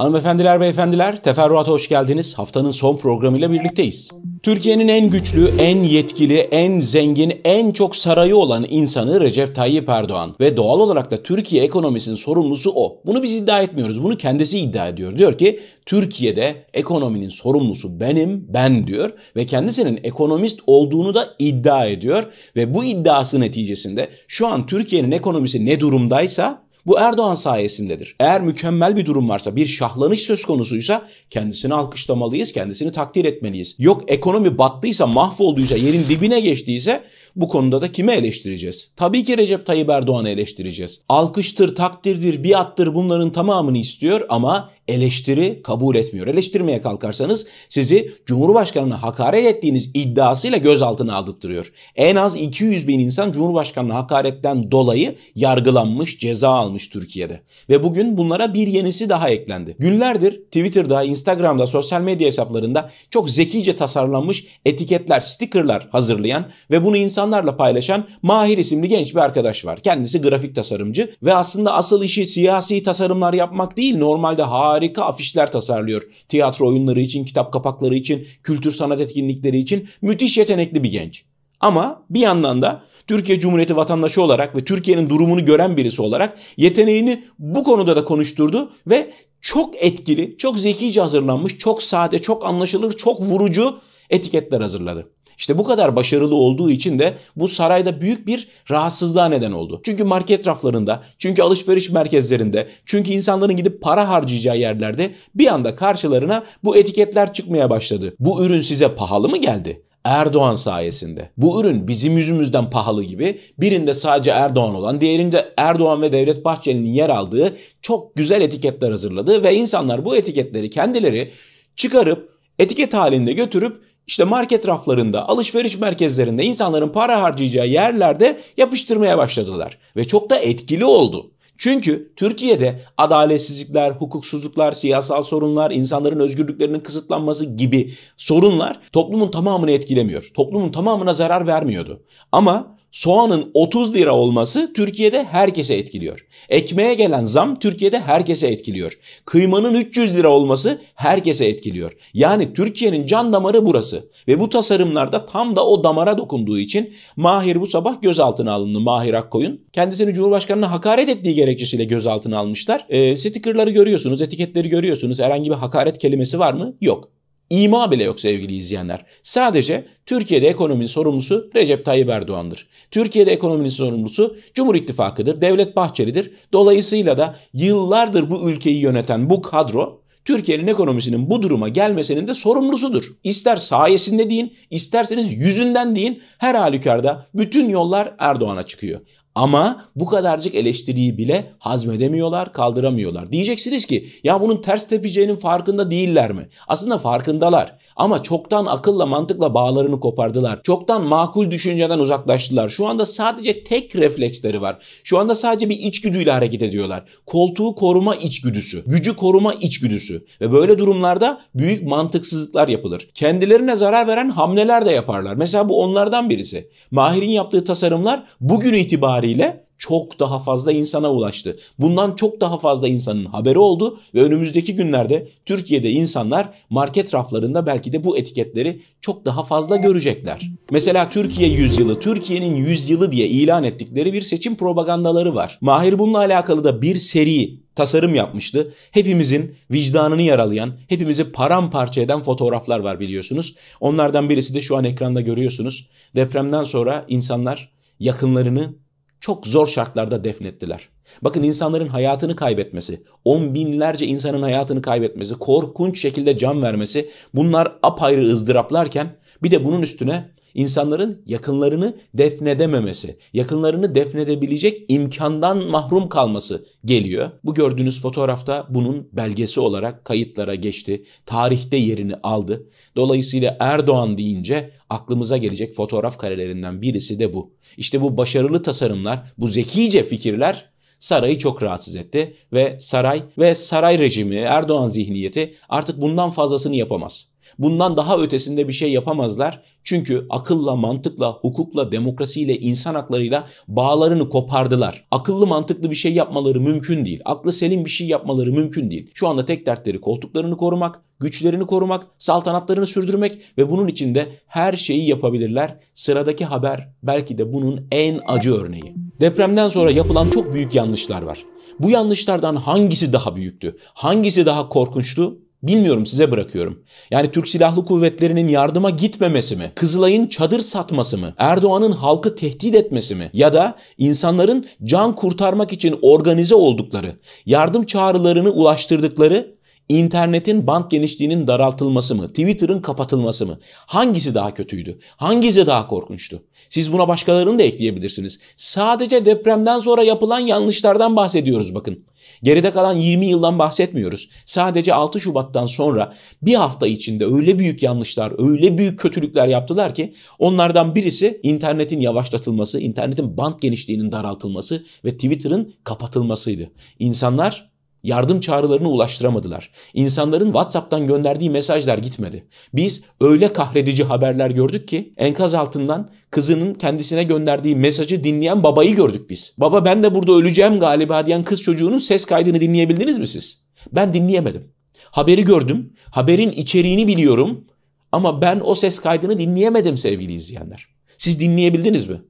Hanımefendiler, beyefendiler, teferruata hoş geldiniz. Haftanın son programıyla birlikteyiz. Türkiye'nin en güçlü, en yetkili, en zengin, en çok sarayı olan insanı Recep Tayyip Erdoğan ve doğal olarak da Türkiye ekonomisinin sorumlusu o. Bunu biz iddia etmiyoruz. Bunu kendisi iddia ediyor. Diyor ki Türkiye'de ekonominin sorumlusu benim, ben diyor ve kendisinin ekonomist olduğunu da iddia ediyor ve bu iddiası neticesinde şu an Türkiye'nin ekonomisi ne durumdaysa bu Erdoğan sayesindedir. Eğer mükemmel bir durum varsa, bir şahlanış söz konusuysa kendisini alkışlamalıyız, kendisini takdir etmeliyiz. Yok ekonomi battıysa, mahvolduysa, yerin dibine geçtiyse bu konuda da kimi eleştireceğiz? Tabii ki Recep Tayyip Erdoğan'ı eleştireceğiz. Alkıştır, takdirdir, biattır bunların tamamını istiyor ama eleştiri kabul etmiyor. Eleştirmeye kalkarsanız sizi Cumhurbaşkanı'na hakaret ettiğiniz iddiasıyla gözaltına aldırtıyor. En az 200 bin insan Cumhurbaşkanı'na hakaretten dolayı yargılanmış, ceza almış Türkiye'de. Ve bugün bunlara bir yenisi daha eklendi. Günlerdir Twitter'da, Instagram'da, sosyal medya hesaplarında çok zekice tasarlanmış etiketler, stickerlar hazırlayan ve bunu insan insanlarla paylaşan Mahir isimli genç bir arkadaş var. Kendisi grafik tasarımcı ve aslında asıl işi siyasi tasarımlar yapmak değil normalde harika afişler tasarlıyor. Tiyatro oyunları için, kitap kapakları için, kültür sanat etkinlikleri için müthiş yetenekli bir genç. Ama bir yandan da Türkiye Cumhuriyeti vatandaşı olarak ve Türkiye'nin durumunu gören birisi olarak yeteneğini bu konuda da konuşturdu ve çok etkili, çok zekice hazırlanmış, çok sade, çok anlaşılır, çok vurucu etiketler hazırladı. İşte bu kadar başarılı olduğu için de bu sarayda büyük bir rahatsızlığa neden oldu. Çünkü market raflarında, çünkü alışveriş merkezlerinde, çünkü insanların gidip para harcayacağı yerlerde bir anda karşılarına bu etiketler çıkmaya başladı. Bu ürün size pahalı mı geldi? Erdoğan sayesinde. Bu ürün bizim yüzümüzden pahalı gibi birinde sadece Erdoğan olan diğerinde Erdoğan ve Devlet Bahçeli'nin yer aldığı çok güzel etiketler hazırladı ve insanlar bu etiketleri kendileri çıkarıp etiket halinde götürüp işte market raflarında, alışveriş merkezlerinde, insanların para harcayacağı yerlerde yapıştırmaya başladılar. Ve çok da etkili oldu. Çünkü Türkiye'de adaletsizlikler, hukuksuzluklar, siyasal sorunlar, insanların özgürlüklerinin kısıtlanması gibi sorunlar toplumun tamamını etkilemiyor. Toplumun tamamına zarar vermiyordu. Ama soğanın 30 lira olması Türkiye'de herkese etkiliyor. Ekmeğe gelen zam Türkiye'de herkese etkiliyor. Kıymanın 300 lira olması herkese etkiliyor. Yani Türkiye'nin can damarı burası. Ve bu tasarımlarda tam da o damara dokunduğu için Mahir bu sabah gözaltına alındı Mahir Akkoyun. Kendisini Cumhurbaşkanı'na hakaret ettiği gerekçesiyle gözaltına almışlar. E, stickerları görüyorsunuz, etiketleri görüyorsunuz. Herhangi bir hakaret kelimesi var mı? Yok. İma bile yok sevgili izleyenler. Sadece Türkiye'de ekonominin sorumlusu Recep Tayyip Erdoğan'dır. Türkiye'de ekonominin sorumlusu Cumhur İttifakı'dır, Devlet Bahçeli'dir. Dolayısıyla da yıllardır bu ülkeyi yöneten bu kadro Türkiye'nin ekonomisinin bu duruma gelmesinin de sorumlusudur. İster sayesinde deyin, isterseniz yüzünden deyin her halükarda bütün yollar Erdoğan'a çıkıyor. Ama bu kadarcık eleştiriyi bile hazmedemiyorlar, kaldıramıyorlar. Diyeceksiniz ki ya bunun ters tepeceğinin farkında değiller mi? Aslında farkındalar. Ama çoktan akılla mantıkla bağlarını kopardılar. Çoktan makul düşünceden uzaklaştılar. Şu anda sadece tek refleksleri var. Şu anda sadece bir içgüdüyle hareket ediyorlar. Koltuğu koruma içgüdüsü, gücü koruma içgüdüsü ve böyle durumlarda büyük mantıksızlıklar yapılır. Kendilerine zarar veren hamleler de yaparlar. Mesela bu onlardan birisi. Mahir'in yaptığı tasarımlar bugün itibariyle çok daha fazla insana ulaştı. Bundan çok daha fazla insanın haberi oldu ve önümüzdeki günlerde Türkiye'de insanlar market raflarında belki de bu etiketleri çok daha fazla görecekler. Mesela Türkiye yüzyılı, Türkiye'nin yüzyılı diye ilan ettikleri bir seçim propagandaları var. Mahir bununla alakalı da bir seri tasarım yapmıştı. Hepimizin vicdanını yaralayan, hepimizi paramparça eden fotoğraflar var biliyorsunuz. Onlardan birisi de şu an ekranda görüyorsunuz. Depremden sonra insanlar yakınlarını çok zor şartlarda defnettiler. Bakın insanların hayatını kaybetmesi, on binlerce insanın hayatını kaybetmesi, korkunç şekilde can vermesi bunlar apayrı ızdıraplarken bir de bunun üstüne İnsanların yakınlarını defnedememesi, yakınlarını defnedebilecek imkandan mahrum kalması geliyor. Bu gördüğünüz fotoğrafta bunun belgesi olarak kayıtlara geçti. Tarihte yerini aldı. Dolayısıyla Erdoğan deyince aklımıza gelecek fotoğraf karelerinden birisi de bu. İşte bu başarılı tasarımlar, bu zekice fikirler sarayı çok rahatsız etti ve saray ve saray rejimi, Erdoğan zihniyeti artık bundan fazlasını yapamaz. Bundan daha ötesinde bir şey yapamazlar. Çünkü akılla, mantıkla, hukukla, demokrasiyle, insan haklarıyla bağlarını kopardılar. Akıllı mantıklı bir şey yapmaları mümkün değil. Aklı selim bir şey yapmaları mümkün değil. Şu anda tek dertleri koltuklarını korumak, güçlerini korumak, saltanatlarını sürdürmek ve bunun için de her şeyi yapabilirler. Sıradaki haber belki de bunun en acı örneği. Depremden sonra yapılan çok büyük yanlışlar var. Bu yanlışlardan hangisi daha büyüktü? Hangisi daha korkunçtu? Bilmiyorum size bırakıyorum. Yani Türk Silahlı Kuvvetleri'nin yardıma gitmemesi mi? Kızılay'ın çadır satması mı? Erdoğan'ın halkı tehdit etmesi mi? Ya da insanların can kurtarmak için organize oldukları, yardım çağrılarını ulaştırdıkları İnternetin band genişliğinin daraltılması mı? Twitter'ın kapatılması mı? Hangisi daha kötüydü? Hangisi daha korkunçtu? Siz buna başkalarını da ekleyebilirsiniz. Sadece depremden sonra yapılan yanlışlardan bahsediyoruz bakın. Geride kalan 20 yıldan bahsetmiyoruz. Sadece 6 Şubat'tan sonra bir hafta içinde öyle büyük yanlışlar, öyle büyük kötülükler yaptılar ki onlardan birisi internetin yavaşlatılması, internetin band genişliğinin daraltılması ve Twitter'ın kapatılmasıydı. İnsanlar yardım çağrılarını ulaştıramadılar. İnsanların WhatsApp'tan gönderdiği mesajlar gitmedi. Biz öyle kahredici haberler gördük ki enkaz altından kızının kendisine gönderdiği mesajı dinleyen babayı gördük biz. Baba ben de burada öleceğim galiba diyen kız çocuğunun ses kaydını dinleyebildiniz mi siz? Ben dinleyemedim. Haberi gördüm, haberin içeriğini biliyorum ama ben o ses kaydını dinleyemedim sevgili izleyenler. Siz dinleyebildiniz mi?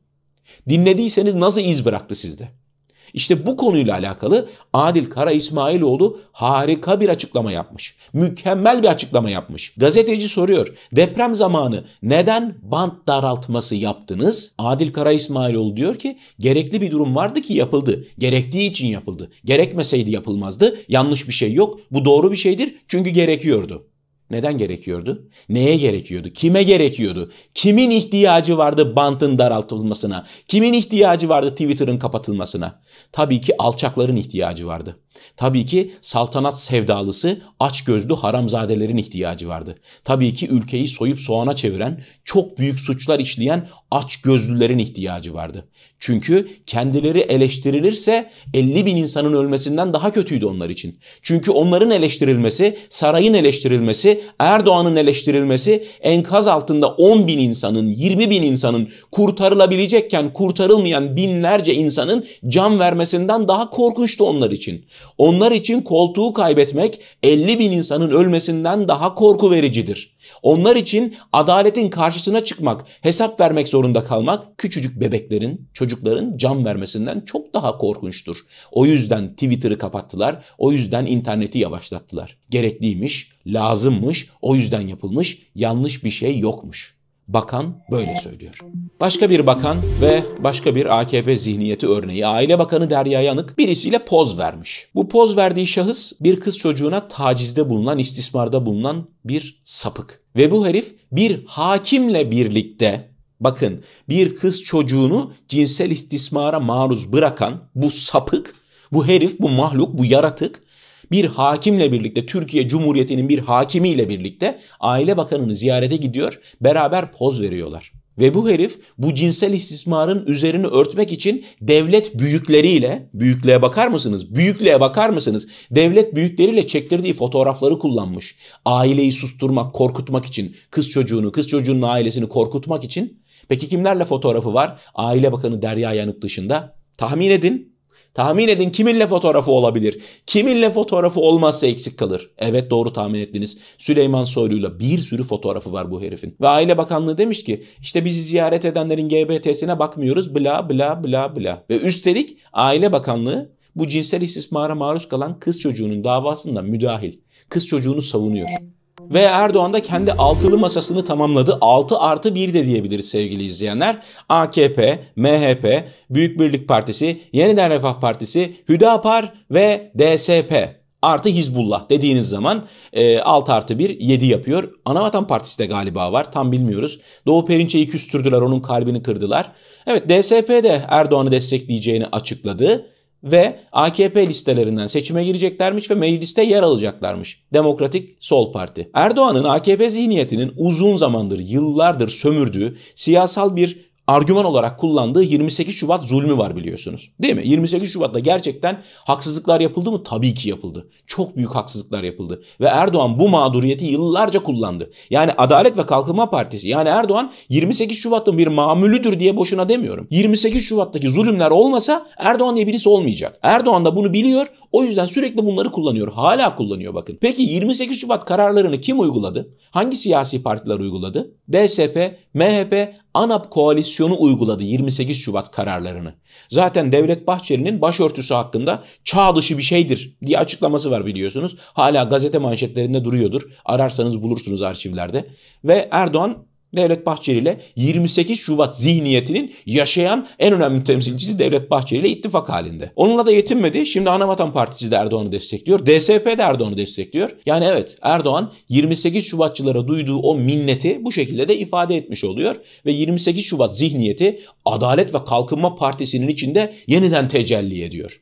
Dinlediyseniz nasıl iz bıraktı sizde? İşte bu konuyla alakalı Adil Kara İsmailoğlu harika bir açıklama yapmış. Mükemmel bir açıklama yapmış. Gazeteci soruyor. Deprem zamanı neden bant daraltması yaptınız? Adil Kara İsmailoğlu diyor ki gerekli bir durum vardı ki yapıldı. Gerektiği için yapıldı. Gerekmeseydi yapılmazdı. Yanlış bir şey yok. Bu doğru bir şeydir. Çünkü gerekiyordu. Neden gerekiyordu? Neye gerekiyordu? Kime gerekiyordu? Kimin ihtiyacı vardı bantın daraltılmasına? Kimin ihtiyacı vardı Twitter'ın kapatılmasına? Tabii ki alçakların ihtiyacı vardı. Tabii ki saltanat sevdalısı açgözlü haramzadelerin ihtiyacı vardı. Tabii ki ülkeyi soyup soğana çeviren, çok büyük suçlar işleyen aç gözlülerin ihtiyacı vardı. Çünkü kendileri eleştirilirse 50 bin insanın ölmesinden daha kötüydü onlar için. Çünkü onların eleştirilmesi, sarayın eleştirilmesi, Erdoğan'ın eleştirilmesi enkaz altında 10 bin insanın, 20 bin insanın kurtarılabilecekken kurtarılmayan binlerce insanın can vermesinden daha korkunçtu onlar için. Onlar için koltuğu kaybetmek 50 bin insanın ölmesinden daha korku vericidir. Onlar için adaletin karşısına çıkmak, hesap vermek zorundaydı zorunda kalmak küçücük bebeklerin, çocukların can vermesinden çok daha korkunçtur. O yüzden Twitter'ı kapattılar, o yüzden interneti yavaşlattılar. Gerekliymiş, lazımmış, o yüzden yapılmış, yanlış bir şey yokmuş. Bakan böyle söylüyor. Başka bir bakan ve başka bir AKP zihniyeti örneği Aile Bakanı Derya Yanık birisiyle poz vermiş. Bu poz verdiği şahıs bir kız çocuğuna tacizde bulunan, istismarda bulunan bir sapık. Ve bu herif bir hakimle birlikte Bakın bir kız çocuğunu cinsel istismara maruz bırakan bu sapık, bu herif, bu mahluk, bu yaratık bir hakimle birlikte Türkiye Cumhuriyeti'nin bir hakimiyle birlikte Aile Bakanı'nı ziyarete gidiyor. Beraber poz veriyorlar. Ve bu herif bu cinsel istismarın üzerini örtmek için devlet büyükleriyle, büyüklüğe bakar mısınız? Büyüklüğe bakar mısınız? Devlet büyükleriyle çektirdiği fotoğrafları kullanmış. Aileyi susturmak, korkutmak için, kız çocuğunu, kız çocuğunun ailesini korkutmak için Peki kimlerle fotoğrafı var? Aile Bakanı Derya Yanık dışında. Tahmin edin. Tahmin edin kiminle fotoğrafı olabilir? Kiminle fotoğrafı olmazsa eksik kalır. Evet doğru tahmin ettiniz. Süleyman Soylu'yla bir sürü fotoğrafı var bu herifin. Ve Aile Bakanlığı demiş ki işte bizi ziyaret edenlerin GBT'sine bakmıyoruz bla bla bla bla. Ve üstelik Aile Bakanlığı bu cinsel istismara maruz kalan kız çocuğunun davasında müdahil. Kız çocuğunu savunuyor ve Erdoğan da kendi altılı masasını tamamladı. 6 artı 1 de diyebiliriz sevgili izleyenler. AKP, MHP, Büyük Birlik Partisi, Yeniden Refah Partisi, Hüdapar ve DSP artı Hizbullah dediğiniz zaman e, 6 artı 1 7 yapıyor. Anavatan Partisi de galiba var tam bilmiyoruz. Doğu Perinçe'yi küstürdüler onun kalbini kırdılar. Evet DSP de Erdoğan'ı destekleyeceğini açıkladı ve AKP listelerinden seçime gireceklermiş ve mecliste yer alacaklarmış. Demokratik Sol Parti. Erdoğan'ın AKP zihniyetinin uzun zamandır, yıllardır sömürdüğü siyasal bir argüman olarak kullandığı 28 Şubat zulmü var biliyorsunuz. Değil mi? 28 Şubat'ta gerçekten haksızlıklar yapıldı mı? Tabii ki yapıldı. Çok büyük haksızlıklar yapıldı. Ve Erdoğan bu mağduriyeti yıllarca kullandı. Yani Adalet ve Kalkınma Partisi yani Erdoğan 28 Şubat'ın bir mamülüdür diye boşuna demiyorum. 28 Şubat'taki zulümler olmasa Erdoğan diye birisi olmayacak. Erdoğan da bunu biliyor. O yüzden sürekli bunları kullanıyor. Hala kullanıyor bakın. Peki 28 Şubat kararlarını kim uyguladı? Hangi siyasi partiler uyguladı? DSP, MHP, ANAP koalisyonu uyguladı 28 Şubat kararlarını. Zaten Devlet Bahçeli'nin başörtüsü hakkında çağ dışı bir şeydir diye açıklaması var biliyorsunuz. Hala gazete manşetlerinde duruyordur. Ararsanız bulursunuz arşivlerde. Ve Erdoğan Devlet Bahçeli ile 28 Şubat zihniyetinin yaşayan en önemli temsilcisi Devlet Bahçeli ile ittifak halinde. Onunla da yetinmedi. Şimdi Anavatan Partisi de Erdoğan'ı destekliyor. DSP de Erdoğan'ı destekliyor. Yani evet Erdoğan 28 Şubatçılara duyduğu o minneti bu şekilde de ifade etmiş oluyor. Ve 28 Şubat zihniyeti Adalet ve Kalkınma Partisi'nin içinde yeniden tecelli ediyor.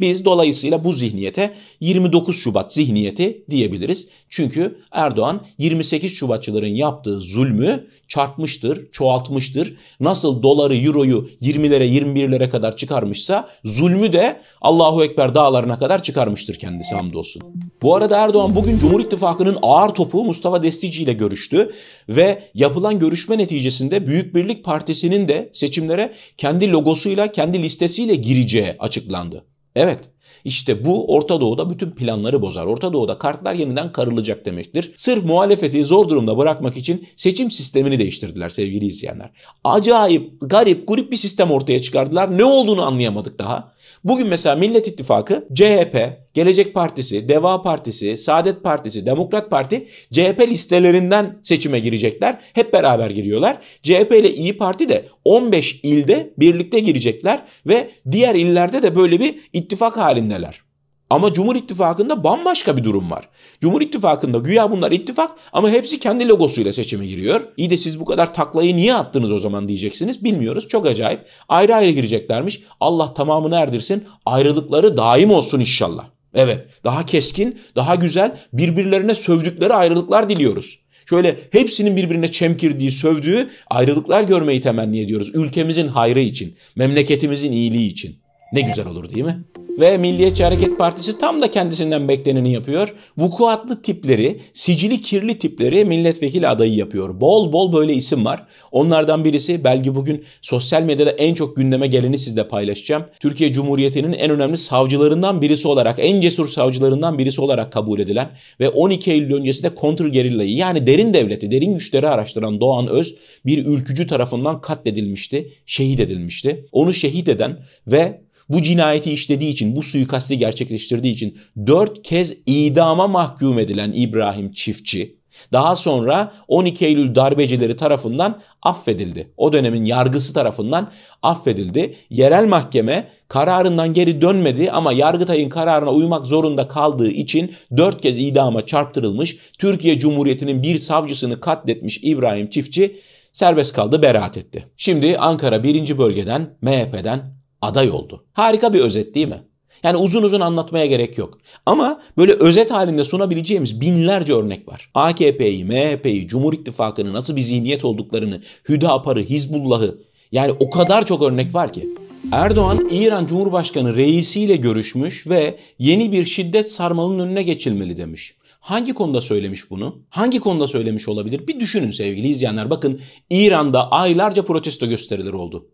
Biz dolayısıyla bu zihniyete 29 Şubat zihniyeti diyebiliriz. Çünkü Erdoğan 28 Şubatçıların yaptığı zulmü çarpmıştır, çoğaltmıştır. Nasıl doları, euroyu 20'lere, 21'lere kadar çıkarmışsa zulmü de Allahu Ekber dağlarına kadar çıkarmıştır kendisi hamdolsun. Bu arada Erdoğan bugün Cumhur İttifakı'nın ağır topu Mustafa Destici ile görüştü ve yapılan görüşme neticesinde Büyük Birlik Partisi'nin de seçimlere kendi logosuyla, kendi listesiyle gireceği açıklandı. Evet. İşte bu Orta Doğu'da bütün planları bozar. Orta Doğu'da kartlar yeniden karılacak demektir. Sırf muhalefeti zor durumda bırakmak için seçim sistemini değiştirdiler sevgili izleyenler. Acayip, garip, grup bir sistem ortaya çıkardılar. Ne olduğunu anlayamadık daha. Bugün mesela Millet İttifakı, CHP, Gelecek Partisi, Deva Partisi, Saadet Partisi, Demokrat Parti CHP listelerinden seçime girecekler. Hep beraber giriyorlar. CHP ile İyi Parti de 15 ilde birlikte girecekler ve diğer illerde de böyle bir ittifak halindeler. Ama Cumhur İttifakı'nda bambaşka bir durum var. Cumhur İttifakı'nda güya bunlar ittifak ama hepsi kendi logosuyla seçime giriyor. İyi de siz bu kadar taklayı niye attınız o zaman diyeceksiniz. Bilmiyoruz çok acayip. Ayrı ayrı gireceklermiş. Allah tamamını erdirsin. Ayrılıkları daim olsun inşallah. Evet daha keskin, daha güzel birbirlerine sövdükleri ayrılıklar diliyoruz. Şöyle hepsinin birbirine çemkirdiği, sövdüğü ayrılıklar görmeyi temenni ediyoruz. Ülkemizin hayrı için, memleketimizin iyiliği için. Ne güzel olur değil mi? ve Milliyetçi Hareket Partisi tam da kendisinden bekleneni yapıyor. Vukuatlı tipleri, sicili kirli tipleri milletvekili adayı yapıyor. Bol bol böyle isim var. Onlardan birisi belki bugün sosyal medyada en çok gündeme geleni sizle paylaşacağım. Türkiye Cumhuriyeti'nin en önemli savcılarından birisi olarak, en cesur savcılarından birisi olarak kabul edilen ve 12 Eylül öncesinde kontrgerillayı yani derin devleti, derin güçleri araştıran Doğan Öz bir ülkücü tarafından katledilmişti, şehit edilmişti. Onu şehit eden ve bu cinayeti işlediği için için, bu suikasti gerçekleştirdiği için dört kez idama mahkum edilen İbrahim Çiftçi, daha sonra 12 Eylül darbecileri tarafından affedildi. O dönemin yargısı tarafından affedildi. Yerel mahkeme kararından geri dönmedi ama Yargıtay'ın kararına uymak zorunda kaldığı için 4 kez idama çarptırılmış Türkiye Cumhuriyeti'nin bir savcısını katletmiş İbrahim Çiftçi serbest kaldı, beraat etti. Şimdi Ankara 1. bölgeden MHP'den aday oldu. Harika bir özet değil mi? Yani uzun uzun anlatmaya gerek yok. Ama böyle özet halinde sunabileceğimiz binlerce örnek var. AKP'yi, MHP'yi, Cumhur İttifakı'nı nasıl bir zihniyet olduklarını, Hüdapar'ı, Hizbullah'ı yani o kadar çok örnek var ki. Erdoğan, İran Cumhurbaşkanı reisiyle görüşmüş ve yeni bir şiddet sarmalının önüne geçilmeli demiş. Hangi konuda söylemiş bunu? Hangi konuda söylemiş olabilir? Bir düşünün sevgili izleyenler. Bakın İran'da aylarca protesto gösterileri oldu.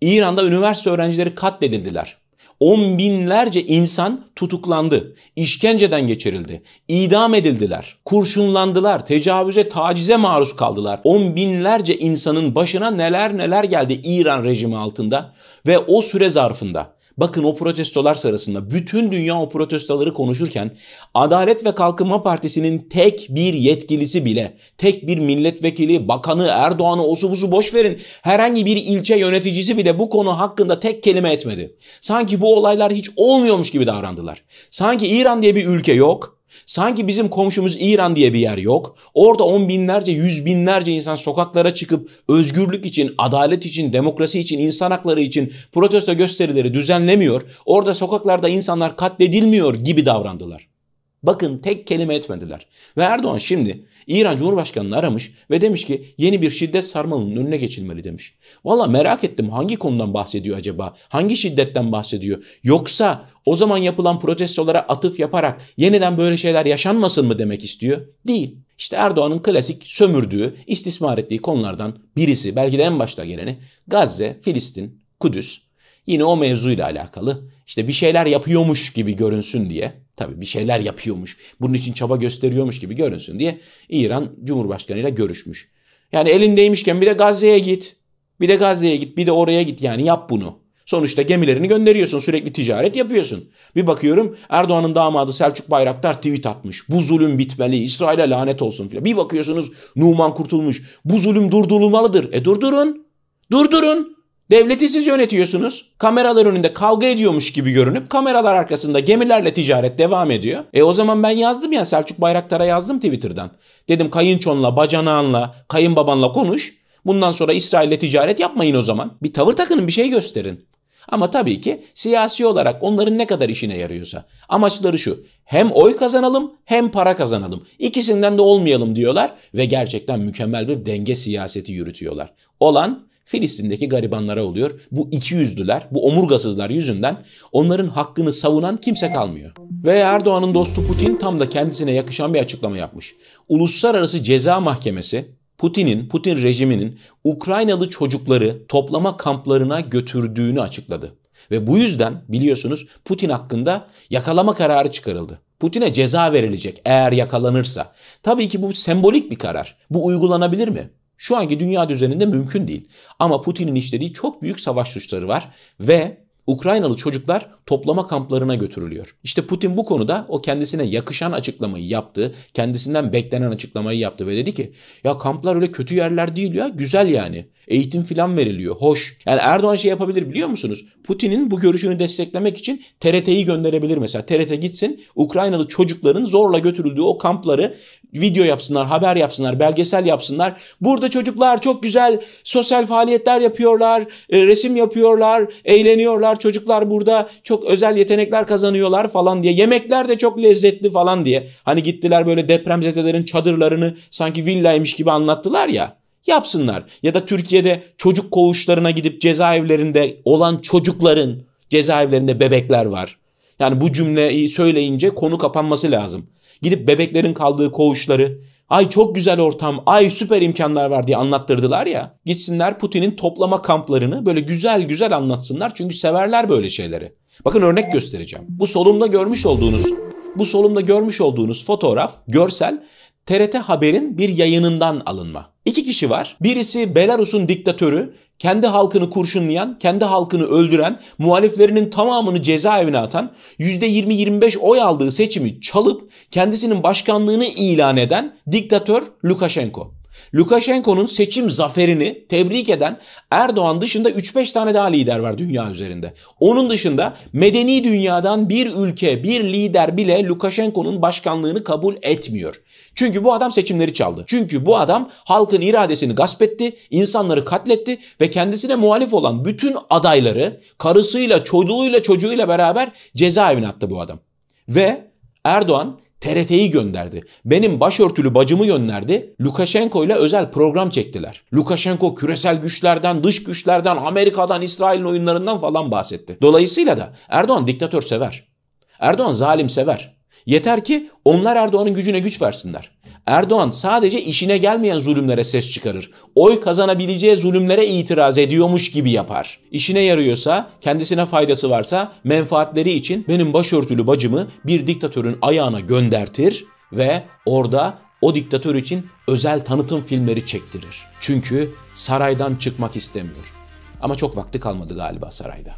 İran'da üniversite öğrencileri katledildiler on binlerce insan tutuklandı, işkenceden geçirildi, idam edildiler, kurşunlandılar, tecavüze, tacize maruz kaldılar. On binlerce insanın başına neler neler geldi İran rejimi altında ve o süre zarfında. Bakın o protestolar sırasında bütün dünya o protestoları konuşurken Adalet ve Kalkınma Partisi'nin tek bir yetkilisi bile, tek bir milletvekili, bakanı, Erdoğan'ı, osu busu boş verin herhangi bir ilçe yöneticisi bile bu konu hakkında tek kelime etmedi. Sanki bu olaylar hiç olmuyormuş gibi davrandılar. Sanki İran diye bir ülke yok, Sanki bizim komşumuz İran diye bir yer yok. Orada on binlerce, yüz binlerce insan sokaklara çıkıp özgürlük için, adalet için, demokrasi için, insan hakları için protesto gösterileri düzenlemiyor. Orada sokaklarda insanlar katledilmiyor gibi davrandılar. Bakın tek kelime etmediler. Ve Erdoğan şimdi İran Cumhurbaşkanı'nı aramış ve demiş ki yeni bir şiddet sarmalının önüne geçilmeli demiş. Valla merak ettim hangi konudan bahsediyor acaba? Hangi şiddetten bahsediyor? Yoksa o zaman yapılan protestolara atıf yaparak yeniden böyle şeyler yaşanmasın mı demek istiyor? Değil. İşte Erdoğan'ın klasik sömürdüğü, istismar ettiği konulardan birisi, belki de en başta geleni Gazze, Filistin, Kudüs. Yine o mevzuyla alakalı işte bir şeyler yapıyormuş gibi görünsün diye Tabii bir şeyler yapıyormuş, bunun için çaba gösteriyormuş gibi görünsün diye İran Cumhurbaşkanıyla görüşmüş. Yani elindeymişken bir de Gazze'ye git, bir de Gazze'ye git, bir de oraya git yani yap bunu. Sonuçta gemilerini gönderiyorsun, sürekli ticaret yapıyorsun. Bir bakıyorum Erdoğan'ın damadı Selçuk Bayraktar tweet atmış. Bu zulüm bitmeli, İsrail'e lanet olsun filan. Bir bakıyorsunuz Numan kurtulmuş. Bu zulüm durdurulmalıdır. E durdurun, durdurun. Devleti siz yönetiyorsunuz. Kameralar önünde kavga ediyormuş gibi görünüp kameralar arkasında gemilerle ticaret devam ediyor. E o zaman ben yazdım ya Selçuk Bayraktar'a yazdım Twitter'dan. Dedim kayınçonla, bacanağınla, kayınbabanla konuş. Bundan sonra İsrail'le ticaret yapmayın o zaman. Bir tavır takının bir şey gösterin. Ama tabii ki siyasi olarak onların ne kadar işine yarıyorsa. Amaçları şu. Hem oy kazanalım hem para kazanalım. İkisinden de olmayalım diyorlar ve gerçekten mükemmel bir denge siyaseti yürütüyorlar. Olan Filistin'deki garibanlara oluyor. Bu iki yüzlüler, bu omurgasızlar yüzünden onların hakkını savunan kimse kalmıyor. Ve Erdoğan'ın dostu Putin tam da kendisine yakışan bir açıklama yapmış. Uluslararası Ceza Mahkemesi Putin'in, Putin rejiminin Ukraynalı çocukları toplama kamplarına götürdüğünü açıkladı. Ve bu yüzden biliyorsunuz Putin hakkında yakalama kararı çıkarıldı. Putin'e ceza verilecek eğer yakalanırsa. Tabii ki bu sembolik bir karar. Bu uygulanabilir mi? şu anki dünya düzeninde mümkün değil. Ama Putin'in işlediği çok büyük savaş suçları var ve Ukraynalı çocuklar toplama kamplarına götürülüyor. İşte Putin bu konuda o kendisine yakışan açıklamayı yaptı. Kendisinden beklenen açıklamayı yaptı ve dedi ki ya kamplar öyle kötü yerler değil ya güzel yani. Eğitim filan veriliyor hoş. Yani Erdoğan şey yapabilir biliyor musunuz? Putin'in bu görüşünü desteklemek için TRT'yi gönderebilir mesela. TRT gitsin Ukraynalı çocukların zorla götürüldüğü o kampları video yapsınlar, haber yapsınlar, belgesel yapsınlar. Burada çocuklar çok güzel sosyal faaliyetler yapıyorlar, e, resim yapıyorlar, eğleniyorlar oynuyorlar. Çocuklar burada çok özel yetenekler kazanıyorlar falan diye. Yemekler de çok lezzetli falan diye. Hani gittiler böyle depremzedelerin çadırlarını sanki villaymış gibi anlattılar ya yapsınlar. Ya da Türkiye'de çocuk koğuşlarına gidip cezaevlerinde olan çocukların cezaevlerinde bebekler var. Yani bu cümleyi söyleyince konu kapanması lazım. Gidip bebeklerin kaldığı koğuşları Ay çok güzel ortam, ay süper imkanlar var diye anlattırdılar ya. Gitsinler Putin'in toplama kamplarını böyle güzel güzel anlatsınlar. Çünkü severler böyle şeyleri. Bakın örnek göstereceğim. Bu solumda görmüş olduğunuz bu solumda görmüş olduğunuz fotoğraf, görsel TRT Haber'in bir yayınından alınma. İki kişi var. Birisi Belarus'un diktatörü, kendi halkını kurşunlayan, kendi halkını öldüren, muhaliflerinin tamamını cezaevine atan, %20-25 oy aldığı seçimi çalıp kendisinin başkanlığını ilan eden diktatör Lukashenko. Lukashenko'nun seçim zaferini tebrik eden Erdoğan dışında 3-5 tane daha lider var dünya üzerinde. Onun dışında medeni dünyadan bir ülke, bir lider bile Lukashenko'nun başkanlığını kabul etmiyor. Çünkü bu adam seçimleri çaldı. Çünkü bu adam halkın iradesini gasp etti, insanları katletti ve kendisine muhalif olan bütün adayları karısıyla, çocuğuyla, çocuğuyla beraber cezaevine attı bu adam. Ve Erdoğan TRT'yi gönderdi. Benim başörtülü bacımı gönderdi. Lukashenko ile özel program çektiler. Lukashenko küresel güçlerden, dış güçlerden, Amerika'dan, İsrail'in oyunlarından falan bahsetti. Dolayısıyla da Erdoğan diktatör sever. Erdoğan zalim sever. Yeter ki onlar Erdoğan'ın gücüne güç versinler. Erdoğan sadece işine gelmeyen zulümlere ses çıkarır. Oy kazanabileceği zulümlere itiraz ediyormuş gibi yapar. İşine yarıyorsa, kendisine faydası varsa menfaatleri için benim başörtülü bacımı bir diktatörün ayağına göndertir ve orada o diktatör için özel tanıtım filmleri çektirir. Çünkü saraydan çıkmak istemiyor. Ama çok vakti kalmadı galiba sarayda.